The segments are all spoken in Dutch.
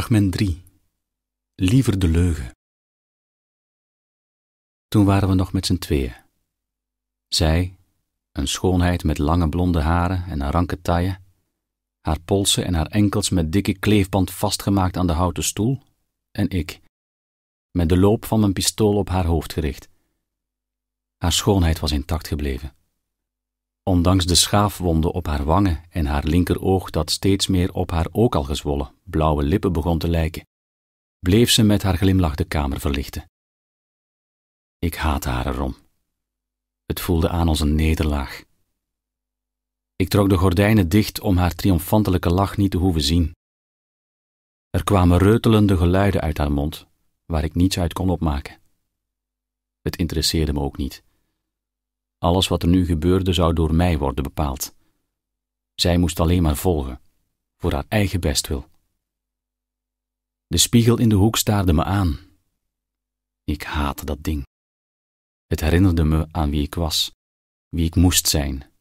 Fragment 3. Liever de leugen. Toen waren we nog met z'n tweeën. Zij, een schoonheid met lange blonde haren en een ranke taille, haar polsen en haar enkels met dikke kleefband vastgemaakt aan de houten stoel, en ik, met de loop van mijn pistool op haar hoofd gericht. Haar schoonheid was intact gebleven ondanks de schaafwonden op haar wangen en haar linkeroog dat steeds meer op haar ook al gezwollen, blauwe lippen begon te lijken, bleef ze met haar glimlach de kamer verlichten. Ik haat haar erom. Het voelde aan als een nederlaag. Ik trok de gordijnen dicht om haar triomfantelijke lach niet te hoeven zien. Er kwamen reutelende geluiden uit haar mond, waar ik niets uit kon opmaken. Het interesseerde me ook niet. Alles wat er nu gebeurde zou door mij worden bepaald. Zij moest alleen maar volgen, voor haar eigen bestwil. De spiegel in de hoek staarde me aan. Ik haatte dat ding. Het herinnerde me aan wie ik was, wie ik moest zijn.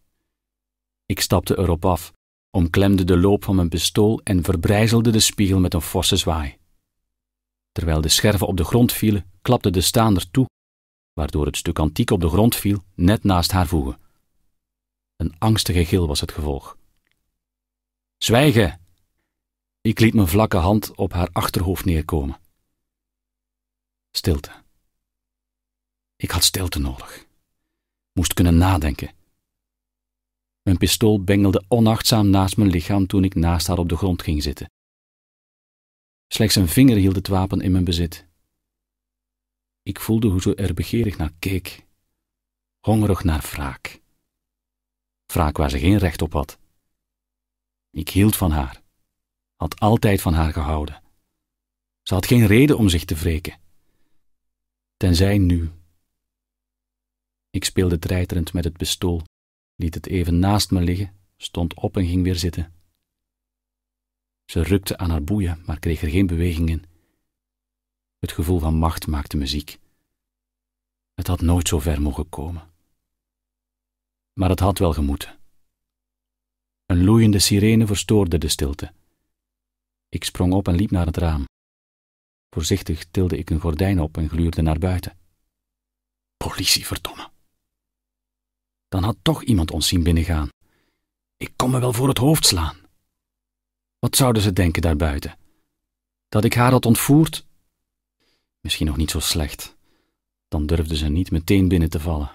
Ik stapte erop af, omklemde de loop van mijn pistool en verbrijzelde de spiegel met een forse zwaai. Terwijl de scherven op de grond vielen, klapte de staander toe waardoor het stuk antiek op de grond viel, net naast haar voegen. Een angstige gil was het gevolg. Zwijgen! Ik liet mijn vlakke hand op haar achterhoofd neerkomen. Stilte. Ik had stilte nodig. Moest kunnen nadenken. Mijn pistool bengelde onachtzaam naast mijn lichaam toen ik naast haar op de grond ging zitten. Slechts een vinger hield het wapen in mijn bezit. Ik voelde hoe ze er begeerig naar keek, hongerig naar wraak. Wraak waar ze geen recht op had. Ik hield van haar, had altijd van haar gehouden. Ze had geen reden om zich te wreken. Tenzij nu. Ik speelde treiterend met het pistool, liet het even naast me liggen, stond op en ging weer zitten. Ze rukte aan haar boeien, maar kreeg er geen beweging in. Het gevoel van macht maakte me ziek. Het had nooit zo ver mogen komen. Maar het had wel gemoeten. Een loeiende sirene verstoorde de stilte. Ik sprong op en liep naar het raam. Voorzichtig tilde ik een gordijn op en gluurde naar buiten. Politie, verdomme. Dan had toch iemand ons zien binnengaan. Ik kon me wel voor het hoofd slaan. Wat zouden ze denken daarbuiten? Dat ik haar had ontvoerd misschien nog niet zo slecht. Dan durfde ze niet meteen binnen te vallen.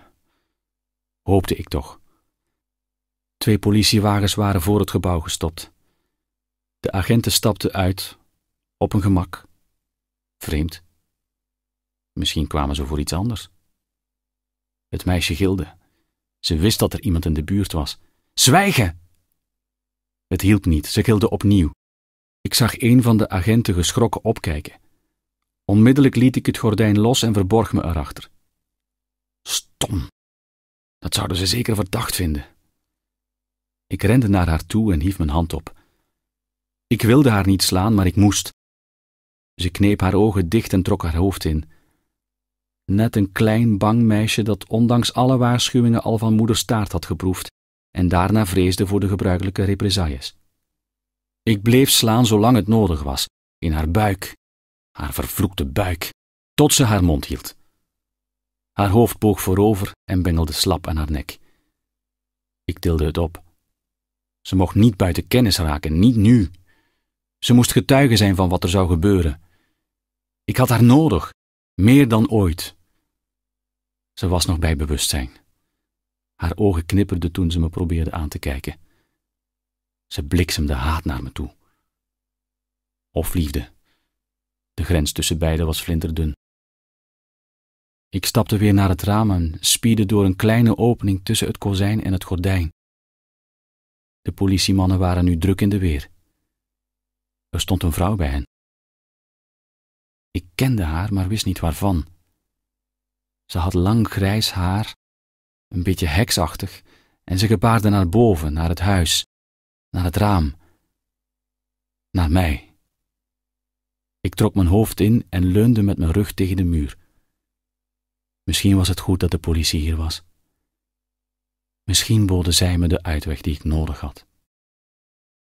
Hoopte ik toch. Twee politiewagens waren voor het gebouw gestopt. De agenten stapten uit, op een gemak. Vreemd. Misschien kwamen ze voor iets anders. Het meisje gilde. Ze wist dat er iemand in de buurt was. Zwijgen! Het hielp niet, ze gilde opnieuw. Ik zag een van de agenten geschrokken opkijken. Onmiddellijk liet ik het gordijn los en verborg me erachter. Stom. Dat zouden ze zeker verdacht vinden. Ik rende naar haar toe en hief mijn hand op. Ik wilde haar niet slaan, maar ik moest. Ze kneep haar ogen dicht en trok haar hoofd in. Net een klein bang meisje dat ondanks alle waarschuwingen al van moeder staart had geproefd en daarna vreesde voor de gebruikelijke represailles. Ik bleef slaan zolang het nodig was, in haar buik, haar vervloekte buik, tot ze haar mond hield. Haar hoofd boog voorover en bengelde slap aan haar nek. Ik tilde het op. Ze mocht niet buiten kennis raken, niet nu. Ze moest getuige zijn van wat er zou gebeuren. Ik had haar nodig, meer dan ooit. Ze was nog bij bewustzijn. Haar ogen knipperden toen ze me probeerde aan te kijken. Ze bliksemde haat naar me toe. Of liefde. De grens tussen beiden was flinterdun. Ik stapte weer naar het raam en spiedde door een kleine opening tussen het kozijn en het gordijn. De politiemannen waren nu druk in de weer. Er stond een vrouw bij hen. Ik kende haar, maar wist niet waarvan. Ze had lang grijs haar, een beetje heksachtig, en ze gebaarde naar boven, naar het huis, naar het raam, naar mij. Ik trok mijn hoofd in en leunde met mijn rug tegen de muur. Misschien was het goed dat de politie hier was. Misschien boden zij me de uitweg die ik nodig had.